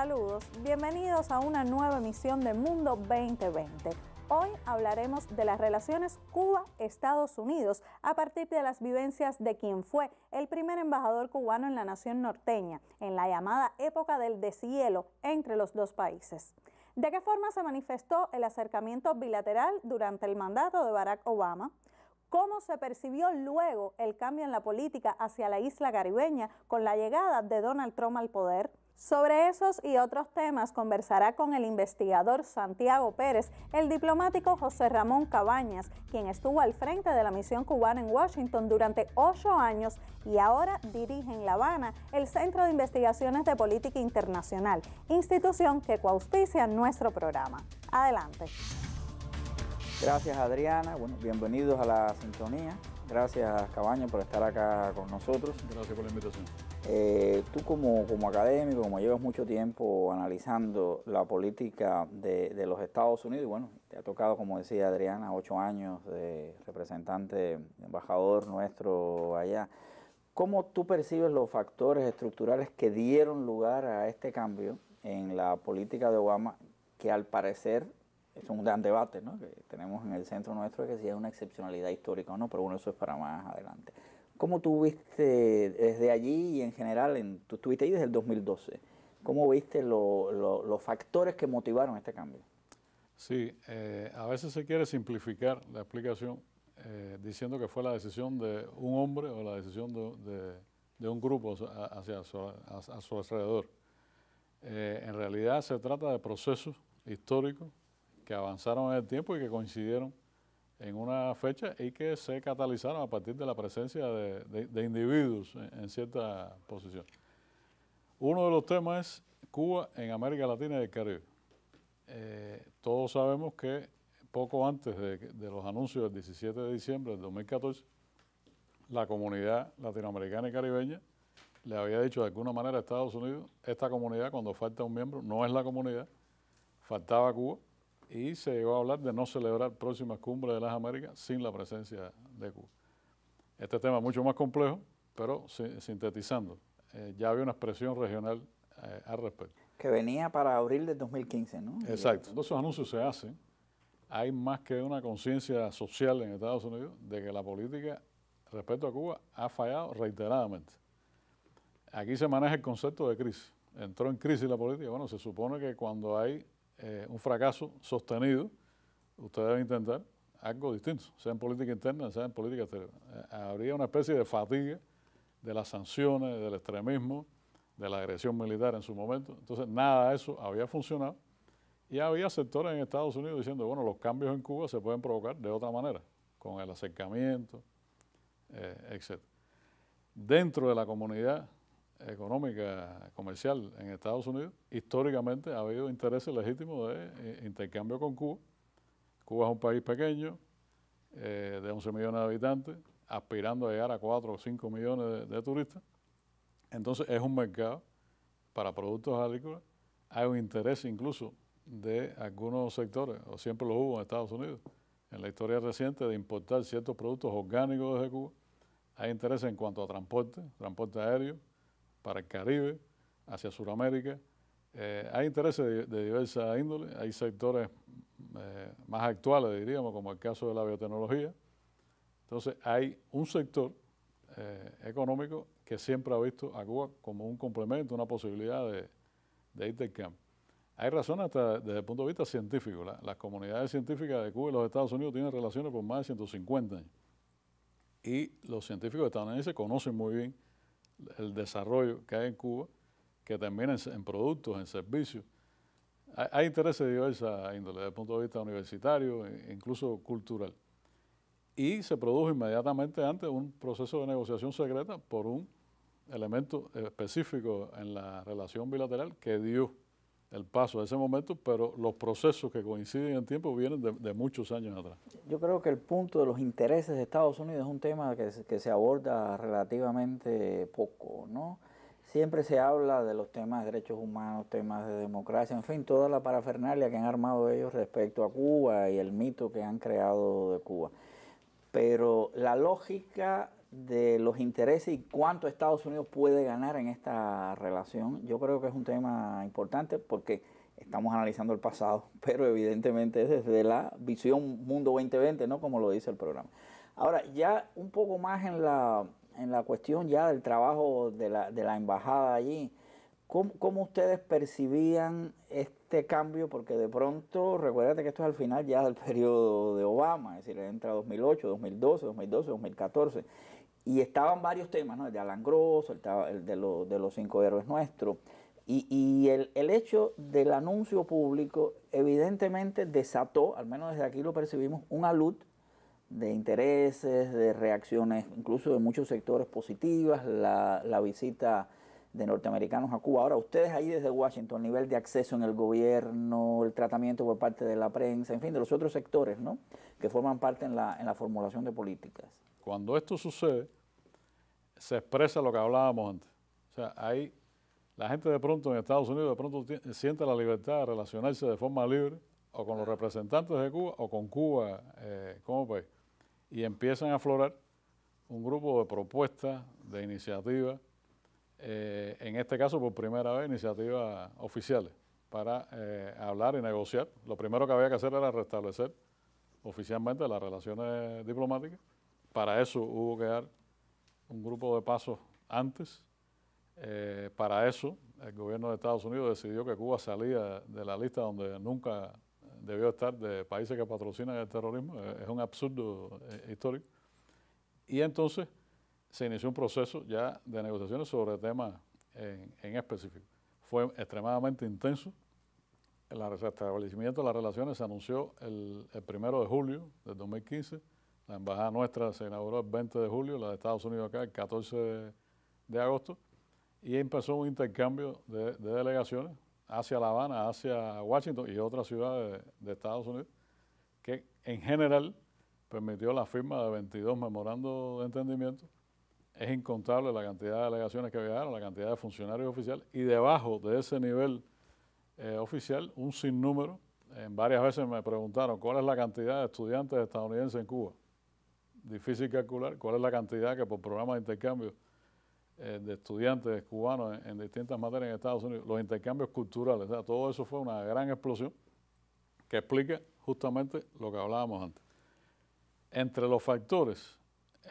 Saludos, bienvenidos a una nueva emisión de Mundo 2020. Hoy hablaremos de las relaciones Cuba-Estados Unidos a partir de las vivencias de quien fue el primer embajador cubano en la nación norteña, en la llamada época del deshielo entre los dos países. ¿De qué forma se manifestó el acercamiento bilateral durante el mandato de Barack Obama? cómo se percibió luego el cambio en la política hacia la isla caribeña con la llegada de Donald Trump al poder, sobre esos y otros temas conversará con el investigador Santiago Pérez, el diplomático José Ramón Cabañas, quien estuvo al frente de la misión cubana en Washington durante ocho años y ahora dirige en La Habana el Centro de Investigaciones de Política Internacional, institución que coauspicia nuestro programa. Adelante. Gracias Adriana, bueno, bienvenidos a la sintonía. Gracias Cabañas por estar acá con nosotros. Gracias por la invitación. Eh, tú como, como, académico, como llevas mucho tiempo analizando la política de, los Estados Unidos, y bueno, te ha tocado, como decía Adriana, ocho años de representante, embajador nuestro allá, ¿cómo tú percibes los factores estructurales que dieron lugar a este cambio en la política de Obama, que al parecer es un gran debate ¿no? que tenemos en el centro nuestro, que si es una excepcionalidad histórica o no, pero bueno, eso es para más adelante. ¿Cómo tú desde allí y en general, en, tú estuviste ahí desde el 2012, cómo viste los factores que motivaron este cambio? Sí, eh, a veces se quiere simplificar la explicación eh, diciendo que fue la decisión de un hombre o la decisión de, un grupo hacia su, a, su alrededor. Eh, en realidad se trata de procesos históricos que avanzaron en el tiempo y que coincidieron en una fecha y que se catalizaron a partir de la presencia de, individuos en, en, cierta posición. Uno de los temas es Cuba en América Latina y el Caribe. Eh, todos sabemos que poco antes de, de, los anuncios del 17 de diciembre del 2014, la comunidad latinoamericana y caribeña le había dicho de alguna manera a Estados Unidos, esta comunidad cuando falta un miembro no es la comunidad, faltaba Cuba y se llegó a hablar de no celebrar próximas cumbres de las Américas sin la presencia de Cuba. Este tema es mucho más complejo, pero sintetizando, eh, ya había una expresión regional eh, al respecto. Que venía para abril de 2015, ¿no? Exacto. Entonces, esos anuncios se hacen. Hay más que una conciencia social en Estados Unidos de que la política respecto a Cuba ha fallado reiteradamente. Aquí se maneja el concepto de crisis. Entró en crisis la política. Bueno, se supone que cuando hay eh, un fracaso sostenido, usted debe intentar algo distinto, sea en política interna, sea en política exterior. Eh, habría una especie de fatiga de las sanciones, del extremismo, de la agresión militar en su momento. Entonces, nada de eso había funcionado. Y había sectores en Estados Unidos diciendo, bueno, los cambios en Cuba se pueden provocar de otra manera, con el acercamiento, eh, etc. Dentro de la comunidad económica comercial en Estados Unidos, históricamente ha habido intereses legítimos de eh, intercambio con Cuba. Cuba es un país pequeño, eh, de 11 millones de habitantes, aspirando a llegar a 4 o 5 millones de, de turistas. Entonces es un mercado para productos agrícolas. Hay un interés incluso de algunos sectores, o siempre lo hubo en Estados Unidos, en la historia reciente de importar ciertos productos orgánicos desde Cuba. Hay interés en cuanto a transporte, transporte aéreo, para el Caribe, hacia Sudamérica. Eh, hay intereses de, diversas diversa índole, hay sectores eh, más actuales, diríamos, como el caso de la biotecnología. Entonces, hay un sector eh, económico que siempre ha visto a Cuba como un complemento, una posibilidad de, de intercambio. Hay razones hasta desde el punto de vista científico. las comunidades científicas de Cuba y los Estados Unidos tienen relaciones por más de 150 años. Y los científicos estadounidenses conocen muy bien el desarrollo que hay en Cuba, que también en, productos, en servicios. Hay, intereses de diversa índole, desde el punto de vista universitario, e incluso cultural. Y se produjo inmediatamente antes un proceso de negociación secreta por un elemento específico en la relación bilateral que dio el paso a ese momento, pero los procesos que coinciden en tiempo vienen de, muchos años atrás. Yo creo que el punto de los intereses de Estados Unidos es un tema que, se, que se aborda relativamente poco, ¿no? Siempre se habla de los temas de derechos humanos, temas de democracia, en fin, toda la parafernalia que han armado ellos respecto a Cuba y el mito que han creado de Cuba. Pero la lógica de los intereses y cuánto Estados Unidos puede ganar en esta relación. Yo creo que es un tema importante porque estamos analizando el pasado, pero evidentemente es desde la visión Mundo 2020, ¿no? Como lo dice el programa. Ahora, ya un poco más en la, en la cuestión ya del trabajo de la, de la embajada allí, ¿cómo, ¿cómo, ustedes percibían este cambio? Porque de pronto, recuérdate que esto es al final ya del periodo de Obama, es decir, entra 2008, 2012, 2012, 2014 y estaban varios temas, ¿no? El de Alan Gross, el, de, de, los cinco héroes nuestros. Y, el, hecho del anuncio público evidentemente desató, al menos desde aquí lo percibimos, un alud de intereses, de reacciones, incluso de muchos sectores positivas, la, la visita de norteamericanos a Cuba. Ahora, ustedes ahí desde Washington, el nivel de acceso en el gobierno, el tratamiento por parte de la prensa, en fin, de los otros sectores, ¿no? Que forman parte en la, en la formulación de políticas. Cuando esto sucede, se expresa lo que hablábamos antes. O sea, ahí la gente de pronto en Estados Unidos de pronto siente la libertad de relacionarse de forma libre o con los representantes de Cuba o con Cuba eh, como país. Pues? Y empiezan a aflorar un grupo de propuestas, de iniciativas, eh, en este caso por primera vez iniciativas oficiales para eh, hablar y negociar. Lo primero que había que hacer era restablecer oficialmente las relaciones diplomáticas para eso hubo que dar un grupo de pasos antes. Eh, para eso el gobierno de Estados Unidos decidió que Cuba salía de la lista donde nunca debió estar de países que patrocinan el terrorismo. Eh, es un absurdo eh, histórico. Y entonces se inició un proceso ya de negociaciones sobre temas en, específico. Fue extremadamente intenso. El restablecimiento de las relaciones se anunció el, primero de julio de 2015 la embajada nuestra se inauguró el 20 de julio, la de Estados Unidos acá el 14 de, agosto, y empezó un intercambio de, delegaciones hacia La Habana, hacia Washington y otras ciudades de, Estados Unidos, que en general permitió la firma de 22 memorandos de entendimiento. Es incontable la cantidad de delegaciones que viajaron, la cantidad de funcionarios oficiales, y debajo de ese nivel eh, oficial, un sinnúmero. En varias veces me preguntaron cuál es la cantidad de estudiantes estadounidenses en Cuba difícil calcular cuál es la cantidad que por programas de intercambio eh, de estudiantes cubanos en, distintas materias en Estados Unidos, los intercambios culturales, todo eso fue una gran explosión que explica justamente lo que hablábamos antes. Entre los factores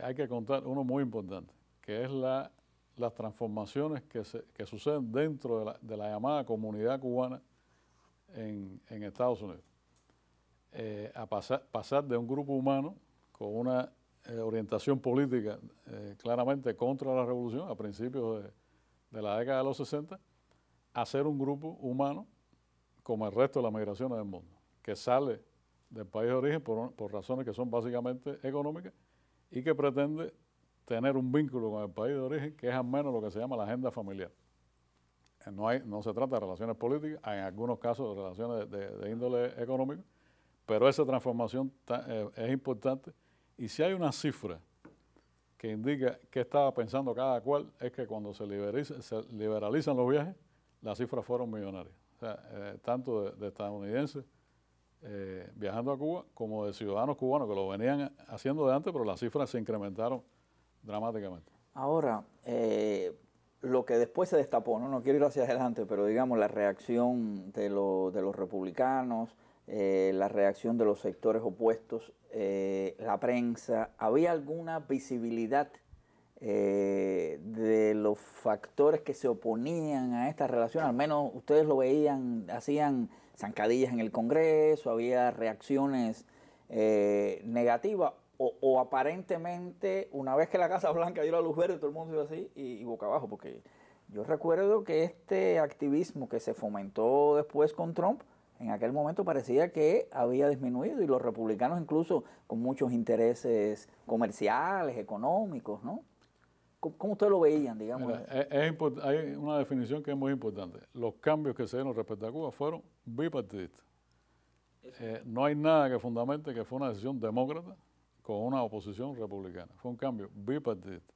hay que contar uno muy importante, que es la, las transformaciones que, suceden dentro de la, llamada comunidad cubana en, Estados Unidos. Eh, a pasar, pasar de un grupo humano con una eh, orientación política eh, claramente contra la revolución a principios de, la década de los 60, hacer un grupo humano como el resto de las migraciones del mundo, que sale del país de origen por, razones que son básicamente económicas y que pretende tener un vínculo con el país de origen, que es al menos lo que se llama la agenda familiar. Eh, no, hay, no se trata de relaciones políticas, en algunos casos de relaciones de, índole económico pero esa transformación es importante y si hay una cifra que indica qué estaba pensando cada cual, es que cuando se, se liberalizan los viajes, las cifras fueron millonarias. O sea, eh, tanto de, estadounidenses eh, viajando a Cuba como de ciudadanos cubanos que lo venían haciendo de antes, pero las cifras se incrementaron dramáticamente. Ahora, eh, lo que después se destapó, ¿no? no quiero ir hacia adelante, pero digamos la reacción de, de los republicanos, eh, la reacción de los sectores opuestos, eh, la prensa, ¿había alguna visibilidad eh, de los factores que se oponían a esta relación? Al menos ustedes lo veían, hacían zancadillas en el Congreso, había reacciones negativas. O, aparentemente, una vez que la Casa Blanca dio la luz verde, todo el mundo iba así y boca abajo, porque yo recuerdo que este activismo que se fomentó después con Trump, en aquel momento parecía que había disminuido y los republicanos incluso con muchos intereses comerciales, económicos, ¿no? ¿Cómo ustedes lo veían, digamos? hay una definición que es muy importante. Los cambios que se dieron respecto a Cuba fueron bipartidistas. Eh, no hay nada que fundamente que fue una decisión demócrata con una oposición republicana. Fue un cambio bipartidista.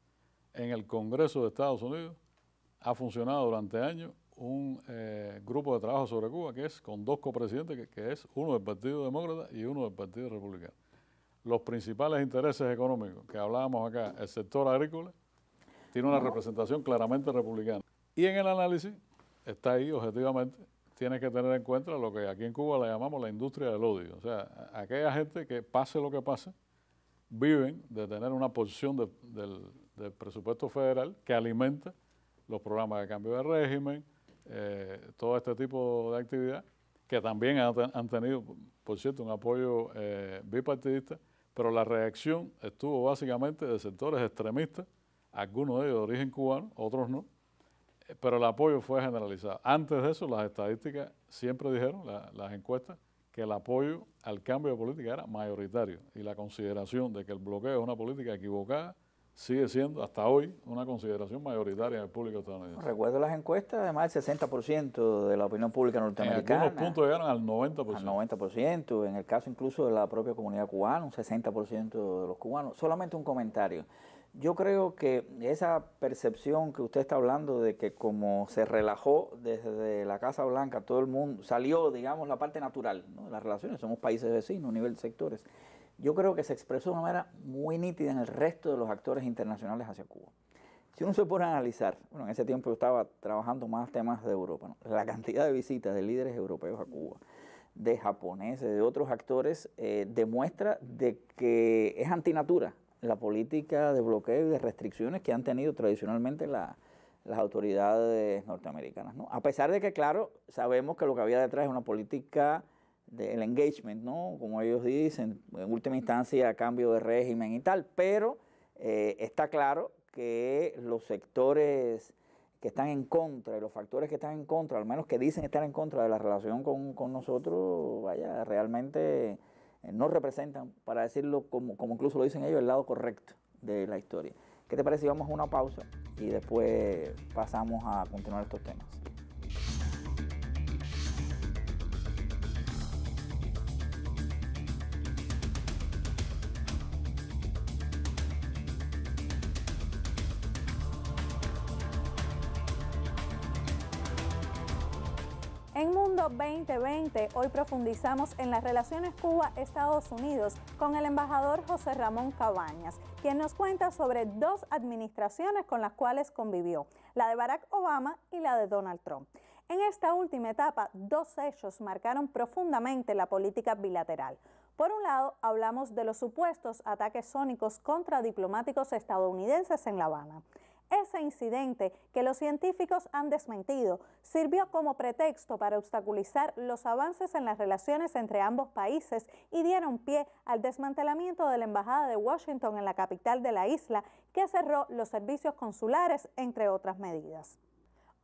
En el Congreso de Estados Unidos ha funcionado durante años un eh, grupo de trabajo sobre Cuba que es con dos copresidentes, que, es uno del Partido Demócrata y uno del Partido Republicano. Los principales intereses económicos que hablábamos acá, el sector agrícola, tiene una representación claramente republicana. Y en el análisis está ahí objetivamente, tiene que tener en cuenta lo que aquí en Cuba le llamamos la industria del odio. O sea, aquella gente que pase lo que pase, viven de tener una posición del presupuesto federal que alimenta los programas de cambio de régimen, eh, todo este tipo de actividad, que también han, tenido, por cierto, un apoyo eh, bipartidista, pero la reacción estuvo básicamente de sectores extremistas, algunos de ellos de origen cubano, otros no, eh, pero el apoyo fue generalizado. Antes de eso, las estadísticas siempre dijeron, las encuestas, que el apoyo al cambio de política era mayoritario y la consideración de que el bloqueo es una política equivocada sigue siendo hasta hoy una consideración mayoritaria en el público estadounidense. Recuerdo las encuestas, además el 60% de la opinión pública norteamericana. En algunos puntos llegaron al 90%. Al 90%, en el caso incluso de la propia comunidad cubana, un 60% de los cubanos. Solamente un comentario. Yo creo que esa percepción que usted está hablando de que como se relajó desde la Casa Blanca, todo el mundo salió, digamos, la parte natural de las relaciones, somos países vecinos a nivel de sectores yo creo que se expresó de una manera muy nítida en el resto de los actores internacionales hacia Cuba. Si uno se pone a analizar, bueno, en ese tiempo yo estaba trabajando más temas de Europa, la cantidad de visitas de líderes europeos a Cuba, de japoneses, de otros actores, eh, demuestra de que es antinatura la política de bloqueo y de restricciones que han tenido tradicionalmente las autoridades norteamericanas. A pesar de que, claro, sabemos que lo que había detrás es una política del engagement, ¿no? Como ellos dicen, en última instancia a cambio de régimen y tal, pero eh, está claro que los sectores que están en contra y los factores que están en contra, al menos que dicen estar en contra de la relación con, nosotros, vaya, realmente eh, no representan, para decirlo como, como incluso lo dicen ellos, el lado correcto de la historia. ¿Qué te parece si vamos a una pausa y después pasamos a continuar estos temas? 2020, hoy profundizamos en las relaciones Cuba-Estados Unidos con el embajador José Ramón Cabañas, quien nos cuenta sobre dos administraciones con las cuales convivió, la de Barack Obama y la de Donald Trump. En esta última etapa, dos hechos marcaron profundamente la política bilateral. Por un lado, hablamos de los supuestos ataques sónicos contra diplomáticos estadounidenses en La Habana. Ese incidente, que los científicos han desmentido, sirvió como pretexto para obstaculizar los avances en las relaciones entre ambos países y dieron pie al desmantelamiento de la Embajada de Washington en la capital de la isla, que cerró los servicios consulares, entre otras medidas.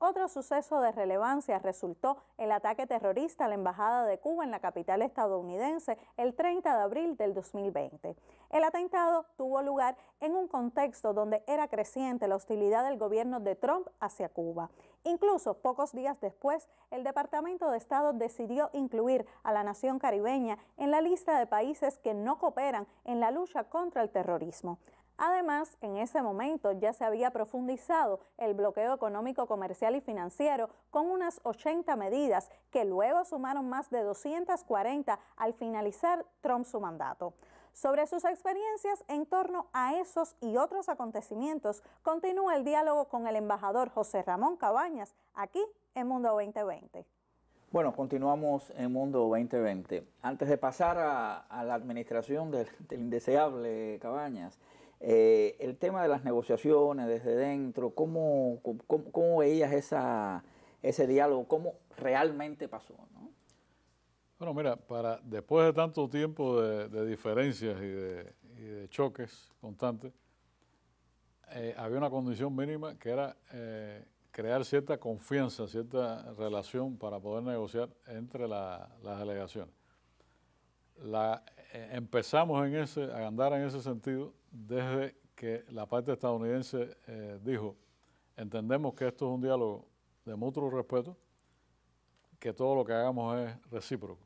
Otro suceso de relevancia resultó el ataque terrorista a la Embajada de Cuba en la capital estadounidense el 30 de abril del 2020. El atentado tuvo lugar en un contexto donde era creciente la hostilidad del gobierno de Trump hacia Cuba. Incluso pocos días después, el Departamento de Estado decidió incluir a la nación caribeña en la lista de países que no cooperan en la lucha contra el terrorismo. Además, en ese momento ya se había profundizado el bloqueo económico, comercial y financiero con unas 80 medidas que luego sumaron más de 240 al finalizar Trump su mandato. Sobre sus experiencias en torno a esos y otros acontecimientos, continúa el diálogo con el embajador José Ramón Cabañas aquí en Mundo 2020. Bueno, continuamos en Mundo 2020. Antes de pasar a, la administración del indeseable Cabañas, eh, el tema de las negociaciones desde dentro, ¿cómo, cómo, veías ese diálogo? ¿Cómo realmente pasó? Bueno, mira, para, después de tanto tiempo de, diferencias y de, choques constantes, eh, había una condición mínima que era eh, crear cierta confianza, cierta relación para poder negociar entre las delegaciones. La, empezamos en ese, a andar en ese sentido desde que la parte estadounidense eh, dijo, entendemos que esto es un diálogo de mutuo respeto, que todo lo que hagamos es recíproco.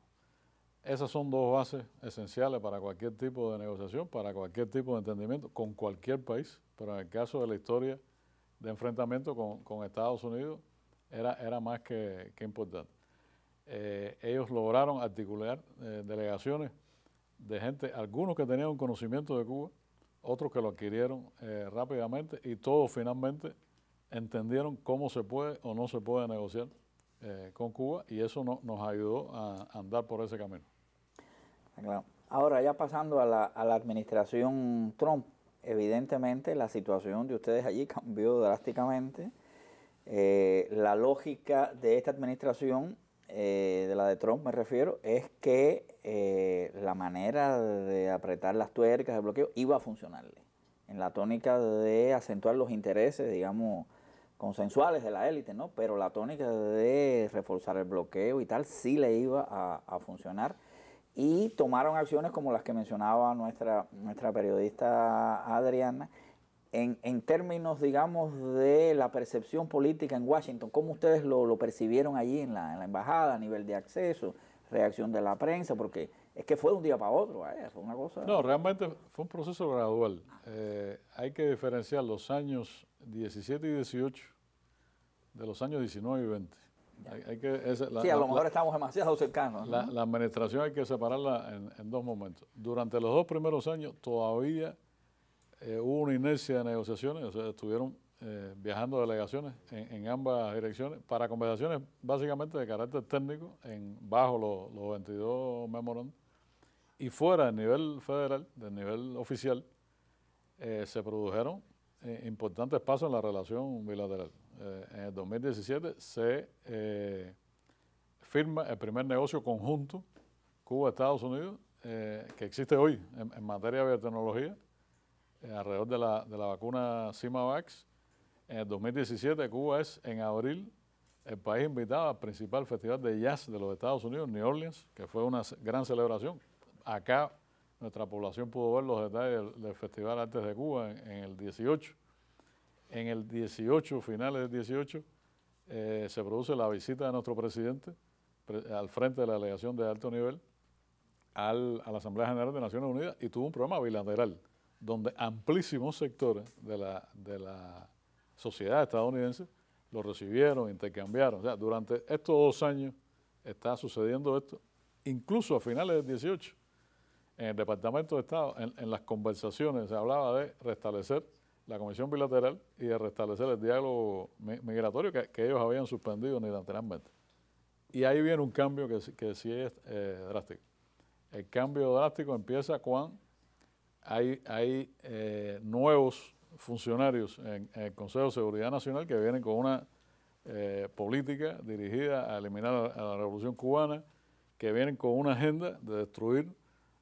Esas son dos bases esenciales para cualquier tipo de negociación, para cualquier tipo de entendimiento, con cualquier país, pero en el caso de la historia de enfrentamiento con, Estados Unidos, era, era más que, importante. Eh, ellos lograron articular eh, delegaciones de gente, algunos que tenían un conocimiento de Cuba, otros que lo adquirieron eh, rápidamente y todos finalmente entendieron cómo se puede o no se puede negociar eh, con Cuba y eso nos ayudó a andar por ese camino. Ahora ya pasando a la, administración Trump, evidentemente la situación de ustedes allí cambió drásticamente. Eh, la lógica de esta administración, de la de Trump me refiero, es que eh, la manera de apretar las tuercas, de bloqueo, iba a funcionarle. En la tónica de acentuar los intereses, digamos, consensuales de la élite, ¿no? Pero la tónica de reforzar el bloqueo y tal sí le iba a, funcionar. Y tomaron acciones como las que mencionaba nuestra, nuestra periodista Adriana, en, términos, digamos, de la percepción política en Washington, ¿cómo ustedes lo, percibieron allí en la, embajada a nivel de acceso, reacción de la prensa, porque es que fue de un día para otro, ¿eh? fue una cosa... No, realmente fue un proceso gradual. Eh, hay que diferenciar los años 17 y 18 de los años 19 y 20. sí, a lo mejor estamos demasiado cercanos. La, administración hay que separarla en, dos momentos. Durante los dos primeros años todavía eh, hubo una inercia de negociaciones, o sea, estuvieron eh, viajando delegaciones en, ambas direcciones para conversaciones básicamente de carácter técnico en bajo los, 22 memorandos y fuera del nivel federal, del nivel oficial, eh, se produjeron eh, importantes pasos en la relación bilateral. en el 2017 se firma el primer negocio conjunto Cuba-Estados Unidos que existe hoy en, materia de biotecnología alrededor de la, de la vacuna CIMAVAX, en el 2017 Cuba es en abril el país invitado al principal festival de jazz de los Estados Unidos, New Orleans, que fue una gran celebración. Acá nuestra población pudo ver los detalles del, Festival Artes de Cuba en, el 18. En el 18, finales del 18, eh, se produce la visita de nuestro presidente al frente de la delegación de alto nivel a la Asamblea General de Naciones Unidas y tuvo un programa bilateral donde amplísimos sectores de la, de la sociedad estadounidense, lo recibieron, intercambiaron. O sea, durante estos dos años está sucediendo esto, incluso a finales del 18, en el Departamento de Estado, en, las conversaciones se hablaba de restablecer la Comisión Bilateral y de restablecer el diálogo migratorio que, ellos habían suspendido unilateralmente. Y ahí viene un cambio que, que sí es eh, drástico. El cambio drástico empieza cuando hay, hay eh, nuevos funcionarios en, el Consejo de Seguridad Nacional que vienen con una eh, política dirigida a eliminar a la revolución cubana, que vienen con una agenda de destruir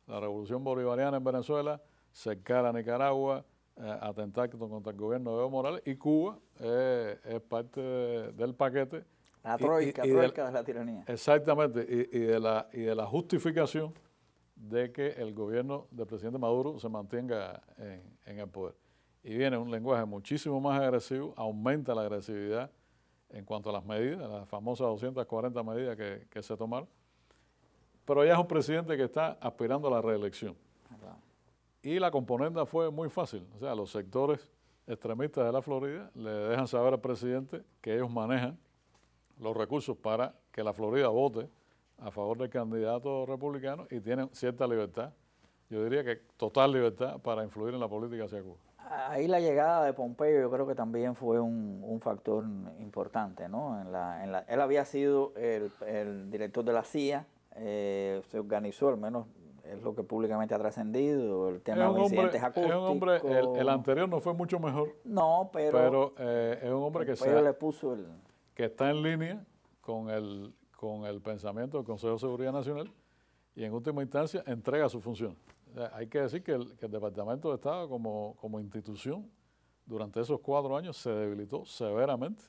la revolución bolivariana en Venezuela, cercar a Nicaragua, eh, atentar contra el gobierno de Evo Morales y Cuba eh, es parte del paquete. La troika, la troika de, la tiranía. Exactamente, y, de la, y de la justificación de que el gobierno del presidente Maduro se mantenga en el poder y viene un lenguaje muchísimo más agresivo, aumenta la agresividad en cuanto a las medidas, las famosas 240 medidas que, se tomaron, pero ya es un presidente que está aspirando a la reelección. Y la componenda fue muy fácil, o sea, los sectores extremistas de la Florida le dejan saber al presidente que ellos manejan los recursos para que la Florida vote a favor del candidato republicano y tienen cierta libertad, yo diría que total libertad para influir en la política hacia Cuba ahí la llegada de Pompeyo yo creo que también fue un, factor importante, ¿no? En la, en la, él había sido el, el, director de la CIA, eh, se organizó, al menos es lo que públicamente ha trascendido, el tema de los incidentes acústicos. Es un hombre, el, anterior no fue mucho mejor. No, pero... Pero eh, es un hombre que, que está en línea con el, con el pensamiento del Consejo de Seguridad Nacional y en última instancia entrega su función. Eh, hay que decir que el, Departamento de Estado como, institución durante esos cuatro años se debilitó severamente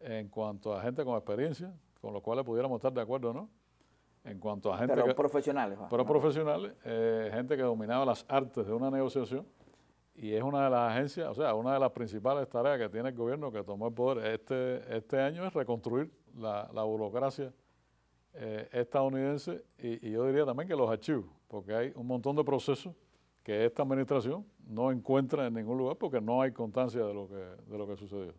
en cuanto a gente con experiencia, con los cuales pudiéramos estar de acuerdo o no. En cuanto a gente... Pero profesionales. Pero profesionales, eh, gente que dominaba las artes de una negociación y es una de las agencias, o sea, una de las principales tareas que tiene el gobierno que tomó el poder este, este año es reconstruir la, burocracia eh, estadounidense y yo diría también que los archivos porque hay un montón de procesos que esta administración no encuentra en ningún lugar porque no hay constancia de lo que, de lo que sucedió.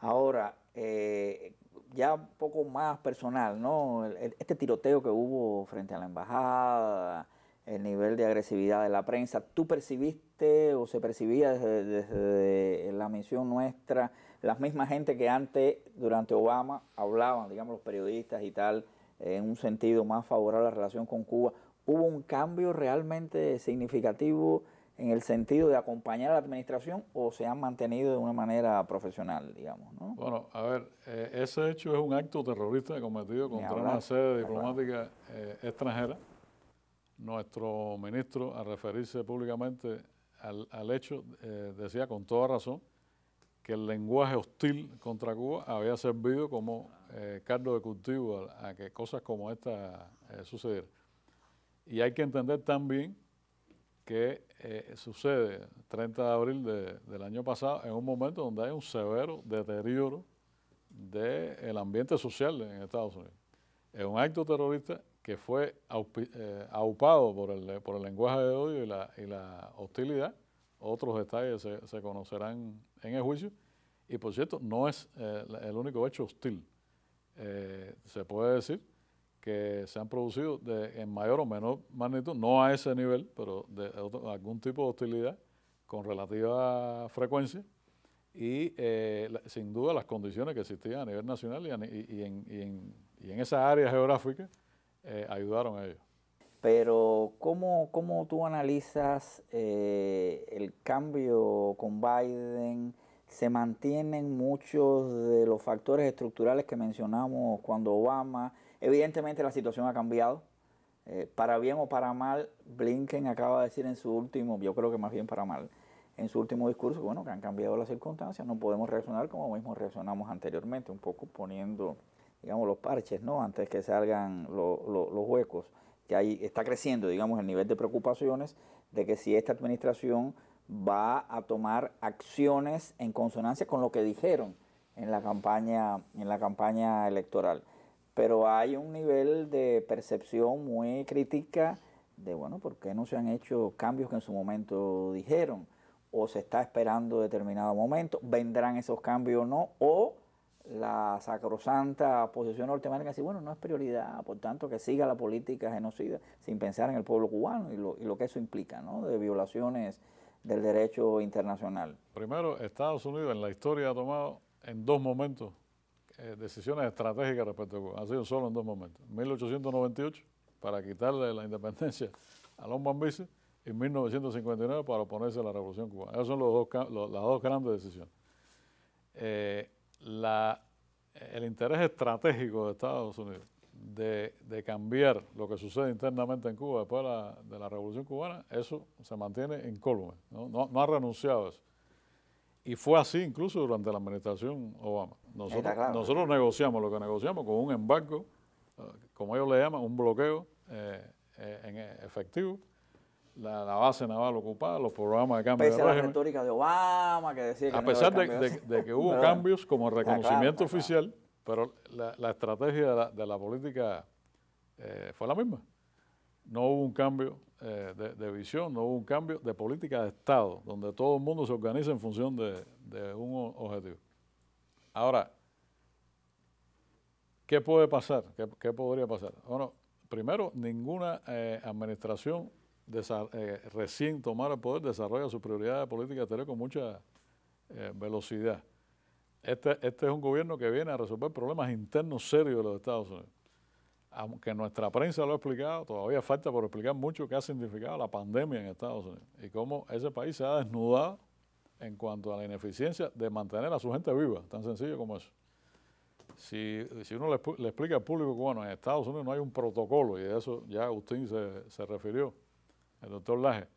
Ahora, eh, ya un poco más personal, ¿no? Este tiroteo que hubo frente a la embajada, el nivel de agresividad de la prensa, ¿tú percibiste o se percibía desde, la misión nuestra la misma gente que antes, durante Obama, hablaban, digamos, los periodistas y tal, en un sentido más favorable a la relación con Cuba? hubo un cambio realmente significativo en el sentido de acompañar a la administración o se han mantenido de una manera profesional, digamos? Bueno, a ver, eh, ese hecho es un acto terrorista cometido contra una sede diplomática eh, extranjera. Nuestro ministro, al referirse públicamente al, hecho, eh, decía con toda razón que el lenguaje hostil contra Cuba había servido como cargo de cultivo a, a, que cosas como esta sucedieran. Y hay que entender también que eh, sucede sucede 30 de abril del año pasado en un momento donde hay un severo deterioro del ambiente social en Estados Unidos. Es un acto terrorista que fue eh, aupado por el, por el lenguaje de odio y la, hostilidad. Otros detalles se, conocerán en el juicio. Y por cierto, no es eh, el único hecho hostil. se puede decir que se han producido en mayor o menor magnitud, no a ese nivel, pero de algún tipo de hostilidad con relativa frecuencia y eh, sin duda las condiciones que existían a nivel nacional y, y, en, esa área geográfica eh, ayudaron a ello. Pero ¿cómo, cómo tú analizas eh, el cambio con Biden? ¿Se mantienen muchos de los factores estructurales que mencionamos cuando Obama? Evidentemente la situación ha cambiado. Eh, para bien o para mal, Blinken acaba de decir en su último, yo creo que más bien para mal, en su último discurso, bueno, que han cambiado las circunstancias, no podemos reaccionar como mismo reaccionamos anteriormente, un poco poniendo, digamos, los parches, ¿no? Antes que salgan los huecos, que ahí está creciendo, digamos, el nivel de preocupaciones de que si esta administración va a tomar acciones en consonancia con lo que dijeron en la campaña, en la campaña electoral pero hay un nivel de percepción muy crítica de, bueno, ¿por qué no se han hecho cambios que en su momento dijeron? ¿O se está esperando determinado momento? ¿Vendrán esos cambios o no? ¿O la sacrosanta posición norteamericana dice, bueno, no es prioridad, por tanto que siga la política genocida sin pensar en el pueblo cubano y lo, y lo que eso implica, ¿no? De violaciones del derecho internacional. Primero, Estados Unidos en la historia ha tomado en dos momentos eh, decisiones estratégicas respecto a Cuba. Han sido solo en dos momentos. 1898 para quitarle la independencia a los Bambises y 1959 para oponerse a la Revolución Cubana. Esas son los dos, las dos grandes decisiones. Eh, el interés estratégico de Estados Unidos de, cambiar lo que sucede internamente en Cuba después de la, Revolución Cubana, eso se mantiene en ¿no? No, no ha renunciado a eso. Y fue así incluso durante la administración Obama. Nosotros, nosotros negociamos lo que negociamos con un embargo, eh, como ellos le llaman, un bloqueo eh, eh, efectivo. La, base naval ocupada, los programas de cambio Pese de a la retórica de Obama que decía que A pesar de, que hubo cambios como reconocimiento oficial, pero la, estrategia de la, política fue la misma no hubo un cambio eh, de, visión, no hubo un cambio de política de Estado, donde todo el mundo se organiza en función de, un objetivo. Ahora, ¿qué puede pasar? ¿Qué, podría pasar? Bueno, primero, ninguna eh, administración eh, recién tomada el poder desarrolla su prioridad de política exterior con mucha velocidad. Este, este es un gobierno que viene a resolver problemas internos serios de los Estados Unidos aunque nuestra prensa lo ha explicado, todavía falta por explicar mucho qué ha significado la pandemia en Estados Unidos y cómo ese país se ha desnudado en cuanto a la ineficiencia de mantener a su gente viva, tan sencillo como eso. Si, si uno le, explica al público que bueno, en Estados Unidos no hay un protocolo, y de eso ya Agustín se, refirió, el doctor Laje,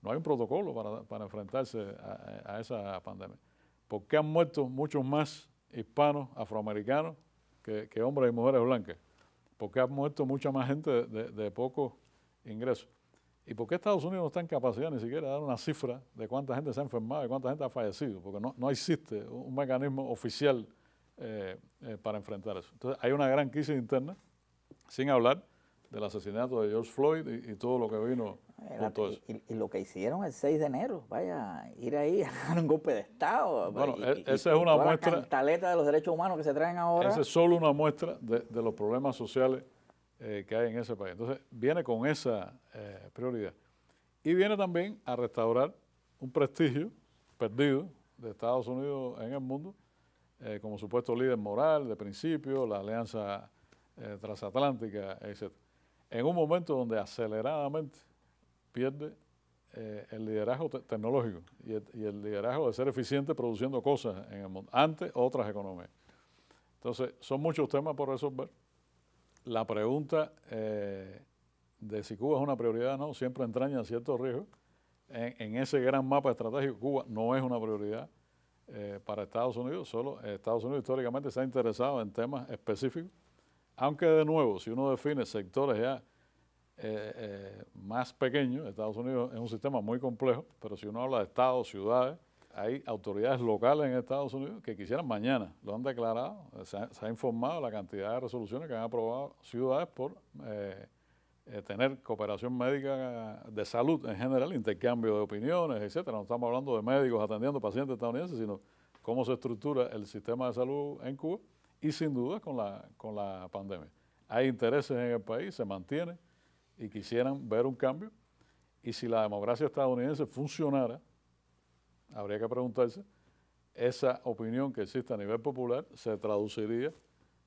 no hay un protocolo para, enfrentarse a, esa pandemia. ¿Por qué han muerto muchos más hispanos, afroamericanos, que, que hombres y mujeres blancas? porque ha muerto mucha más gente de, de, ingreso? pocos ingresos. ¿Y por qué Estados Unidos no está en capacidad ni siquiera de dar una cifra de cuánta gente se ha enfermado y cuánta gente ha fallecido? Porque no, no existe un mecanismo oficial eh, eh, para enfrentar eso. Entonces hay una gran crisis interna, sin hablar del asesinato de George Floyd y todo lo que vino y, lo que hicieron el 6 de enero, vaya, ir ahí a dar un golpe de Estado. Bueno, e-, esa es una muestra. La de los derechos humanos que se traen ahora. Esa es solo una muestra de, los problemas sociales eh, que hay en ese país. Entonces, viene con esa eh, prioridad. Y viene también a restaurar un prestigio perdido de Estados Unidos en el mundo, eh, como supuesto líder moral de principio, la alianza transatlántica, etc. En un momento donde aceleradamente pierde eh, el liderazgo tecnológico y el, liderazgo de ser eficiente produciendo cosas en el mundo, antes otras economías. Entonces, son muchos temas por resolver. La pregunta eh, de si Cuba es una prioridad o no, siempre entraña ciertos riesgos. En, en ese gran mapa estratégico, Cuba no es una prioridad eh, para Estados Unidos, solo Estados Unidos históricamente se ha interesado en temas específicos, aunque de nuevo, si uno define sectores ya eh, eh, más pequeño, Estados Unidos es un sistema muy complejo, pero si uno habla de estados, ciudades, hay autoridades locales en Estados Unidos que quisieran mañana, lo han declarado, se ha, informado la cantidad de resoluciones que han aprobado ciudades por eh, tener cooperación médica de salud en general, intercambio de opiniones, etcétera. No estamos hablando de médicos atendiendo pacientes estadounidenses, sino cómo se estructura el sistema de salud en Cuba y sin duda con la, con la pandemia. Hay intereses en el país, se mantiene y quisieran ver un cambio. Y si la democracia estadounidense funcionara, habría que preguntarse, esa opinión que existe a nivel popular se traduciría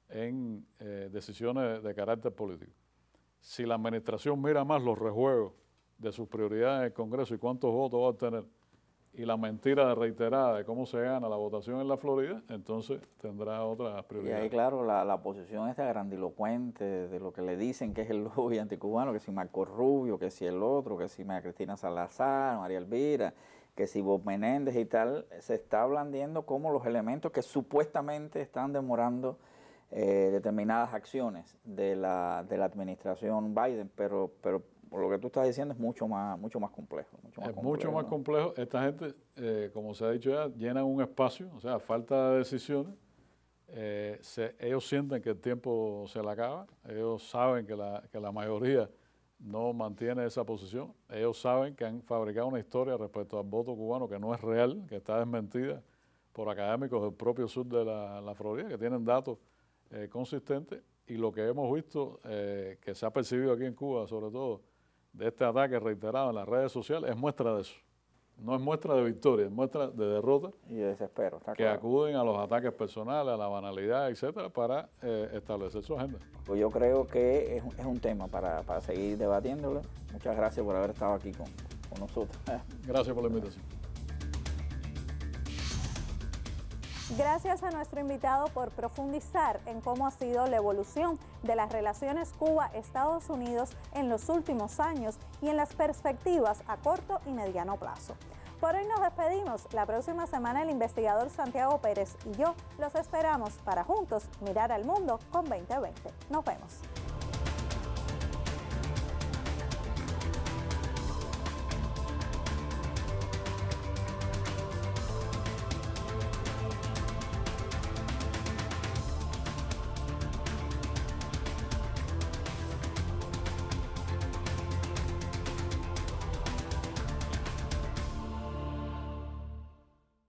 en eh, decisiones de, carácter político. Si la administración mira más los rejuegos de sus prioridades en el Congreso y cuántos votos va a obtener y la mentira reiterada de cómo se gana la votación en la Florida, entonces tendrá otras prioridades. Y ahí, claro, la, la posición esta grandilocuente de lo que le dicen que es el lobby anticubano, que si Marco Rubio, que si el otro, que si María Cristina Salazar, María Elvira, que si Bob Menéndez y tal, se está blandiendo como los elementos que supuestamente están demorando eh, determinadas acciones de la, de la administración Biden, pero, pero lo que tú estás diciendo, es mucho más, mucho más complejo. Mucho más es mucho más complejo. Esta gente, eh, como se ha dicho ya, llena un espacio, o sea, falta de decisiones. Eh, ellos sienten que el tiempo se le acaba, ellos saben que la, mayoría no mantiene esa posición, ellos saben que han fabricado una historia respecto al voto cubano que no es real, que está desmentida por académicos del propio sur de la, la Florida, que tienen datos eh, consistentes, y lo que hemos visto, eh, que se ha percibido aquí en Cuba sobre todo, de este ataque reiterado en las redes sociales es muestra de eso. No es muestra de victoria, es muestra de derrota. Y de desespero, Que acuden a los ataques personales, a la banalidad, etcétera, para eh, establecer su agenda. Pues yo creo que es, un tema para, para, seguir debatiéndolo. Muchas gracias por haber estado aquí con nosotros. Gracias por la invitación. Gracias a nuestro invitado por profundizar en cómo ha sido la evolución de las relaciones Cuba-Estados Unidos en los últimos años y en las perspectivas a corto y mediano plazo. Por hoy nos despedimos. La próxima semana el investigador Santiago Pérez y yo los esperamos para juntos mirar al mundo con 2020. Nos vemos.